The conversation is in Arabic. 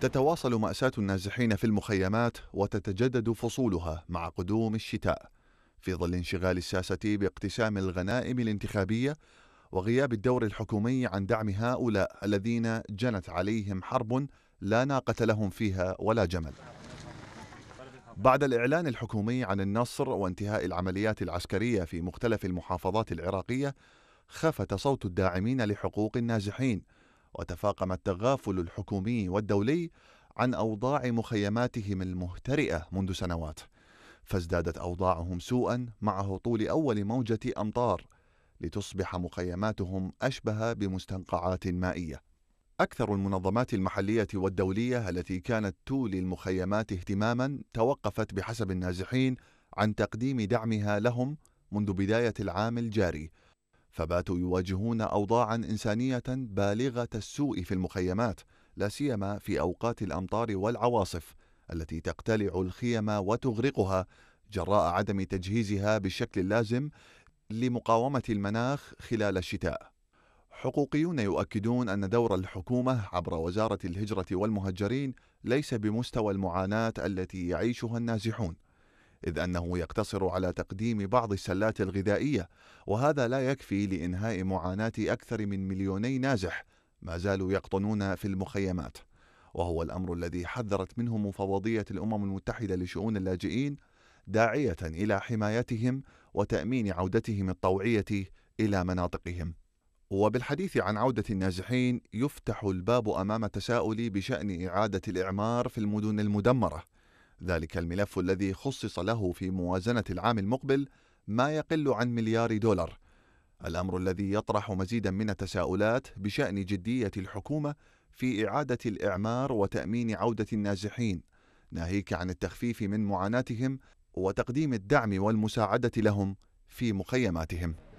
تتواصل مأساة النازحين في المخيمات وتتجدد فصولها مع قدوم الشتاء في ظل انشغال الساسة باقتسام الغنائم الانتخابية وغياب الدور الحكومي عن دعم هؤلاء الذين جنت عليهم حرب لا ناقة لهم فيها ولا جمل. بعد الإعلان الحكومي عن النصر وانتهاء العمليات العسكرية في مختلف المحافظات العراقية، خفت صوت الداعمين لحقوق النازحين وتفاقم التغافل الحكومي والدولي عن أوضاع مخيماتهم المهترئة منذ سنوات فازدادت أوضاعهم سوءا مع هطول أول موجة أمطار لتصبح مخيماتهم أشبه بمستنقعات مائية أكثر المنظمات المحلية والدولية التي كانت تولي المخيمات اهتماما توقفت بحسب النازحين عن تقديم دعمها لهم منذ بداية العام الجاري فباتوا يواجهون أوضاعا إنسانية بالغة السوء في المخيمات لا سيما في أوقات الأمطار والعواصف التي تقتلع الخيم وتغرقها جراء عدم تجهيزها بالشكل اللازم لمقاومة المناخ خلال الشتاء. حقوقيون يؤكدون أن دور الحكومة عبر وزارة الهجرة والمهجرين ليس بمستوى المعاناة التي يعيشها النازحون، إذ أنه يقتصر على تقديم بعض السلات الغذائية وهذا لا يكفي لإنهاء معاناة أكثر من مليوني نازح ما زالوا يقطنون في المخيمات وهو الأمر الذي حذرت منه مفوضية الأمم المتحدة لشؤون اللاجئين داعية إلى حمايتهم وتأمين عودتهم الطوعية إلى مناطقهم وبالحديث عن عودة النازحين يفتح الباب أمام تساؤلي بشأن إعادة الإعمار في المدن المدمرة ذلك الملف الذي خصص له في موازنة العام المقبل ما يقل عن مليار دولار الأمر الذي يطرح مزيدا من التساؤلات بشأن جدية الحكومة في إعادة الإعمار وتأمين عودة النازحين ناهيك عن التخفيف من معاناتهم وتقديم الدعم والمساعدة لهم في مخيماتهم